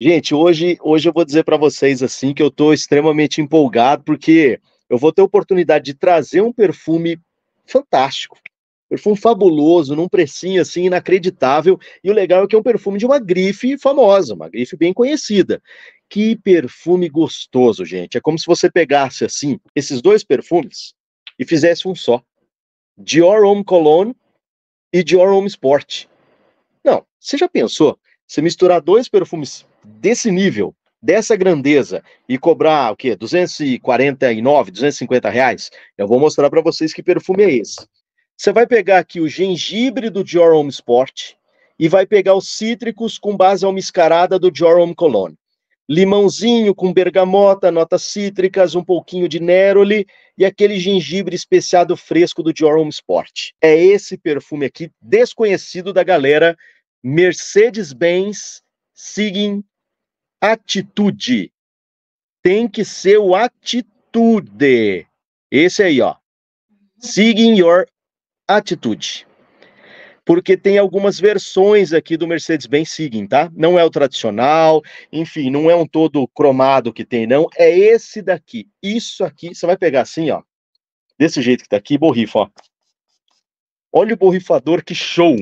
Gente, hoje, hoje eu vou dizer para vocês assim que eu estou extremamente empolgado porque eu vou ter a oportunidade de trazer um perfume fantástico, perfume fabuloso, num precinho assim inacreditável. E o legal é que é um perfume de uma grife famosa, uma grife bem conhecida. Que perfume gostoso, gente! É como se você pegasse assim esses dois perfumes e fizesse um só: Dior Homme Cologne e Dior Homme Sport. Não, você já pensou? Você misturar dois perfumes desse nível, dessa grandeza, e cobrar o quê? 249, 250 reais? Eu vou mostrar para vocês que perfume é esse. Você vai pegar aqui o gengibre do Dior Home Sport e vai pegar os cítricos com base almiscarada do Dior Home Cologne. Limãozinho com bergamota, notas cítricas, um pouquinho de neroli e aquele gengibre especiado fresco do Dior Home Sport. É esse perfume aqui, desconhecido da galera Mercedes-Benz Sign atitude. Tem que ser o atitude. Esse aí, ó. Seeking your atitude. Porque tem algumas versões aqui do Mercedes-Benz Seeking, tá? Não é o tradicional, enfim, não é um todo cromado que tem, não. É esse daqui. Isso aqui, você vai pegar assim, ó. Desse jeito que tá aqui, borrifa, ó. Olha o borrifador, que show!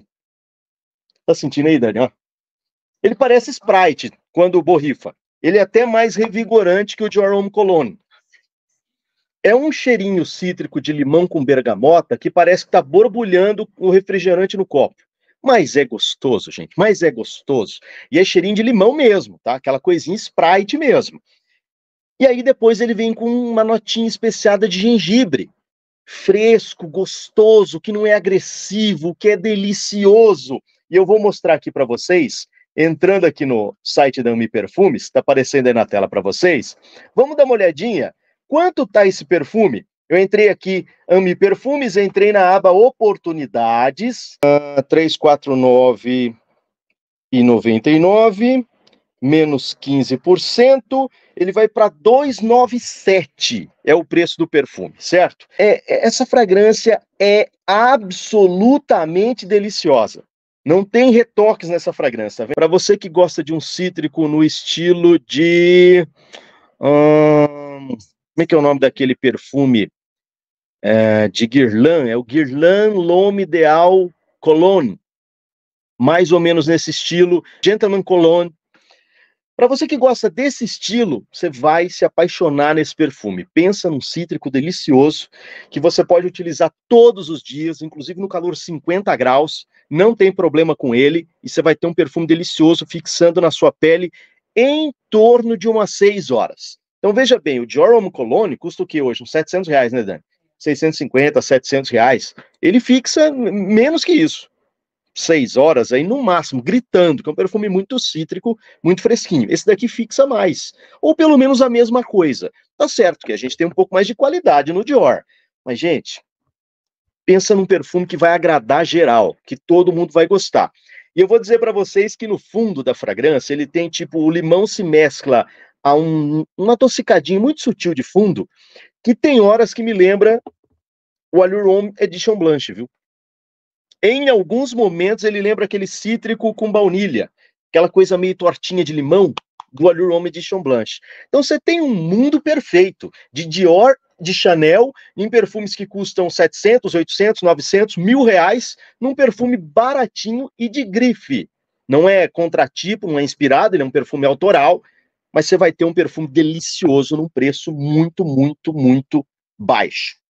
Tá sentindo aí, Dani? Ó. Ele parece Sprite quando borrifa. Ele é até mais revigorante que o Jorum Cologne. É um cheirinho cítrico de limão com bergamota que parece que está borbulhando o refrigerante no copo. Mas é gostoso, gente, mas é gostoso. E é cheirinho de limão mesmo, tá? Aquela coisinha Sprite mesmo. E aí depois ele vem com uma notinha especiada de gengibre. Fresco, gostoso, que não é agressivo, que é delicioso. E eu vou mostrar aqui para vocês entrando aqui no site da Ami Perfumes, está aparecendo aí na tela para vocês. Vamos dar uma olhadinha. Quanto tá esse perfume? Eu entrei aqui, Ami Perfumes, entrei na aba Oportunidades, uh, menos 15%, ele vai para 297, é o preço do perfume, certo? É, é essa fragrância é absolutamente deliciosa. Não tem retoques nessa fragrância. Tá Para você que gosta de um cítrico no estilo de. Hum, como é que é o nome daquele perfume é, de Guirlan? É o Guirlan L'Homme Ideal Cologne. Mais ou menos nesse estilo. Gentleman Cologne, para você que gosta desse estilo, você vai se apaixonar nesse perfume. Pensa num cítrico delicioso que você pode utilizar todos os dias, inclusive no calor 50 graus, não tem problema com ele e você vai ter um perfume delicioso fixando na sua pele em torno de umas 6 horas. Então veja bem, o Dior Homme Cologne custa o que hoje? Uns 700 reais, né, Dani? 650, 700 reais. Ele fixa menos que isso seis horas aí, no máximo, gritando, que é um perfume muito cítrico, muito fresquinho. Esse daqui fixa mais, ou pelo menos a mesma coisa. Tá certo que a gente tem um pouco mais de qualidade no Dior, mas, gente, pensa num perfume que vai agradar geral, que todo mundo vai gostar. E eu vou dizer para vocês que no fundo da fragrância ele tem tipo o limão se mescla a um, uma adocicadinho muito sutil de fundo, que tem horas que me lembra o Allure Home Edition Blanche, viu? Em alguns momentos ele lembra aquele cítrico com baunilha, aquela coisa meio tortinha de limão do Allure Homme de Blanche. Então você tem um mundo perfeito de Dior, de Chanel, em perfumes que custam 700, 800, 900, mil reais, num perfume baratinho e de grife. Não é contratipo, não é inspirado, ele é um perfume autoral, mas você vai ter um perfume delicioso num preço muito, muito, muito baixo.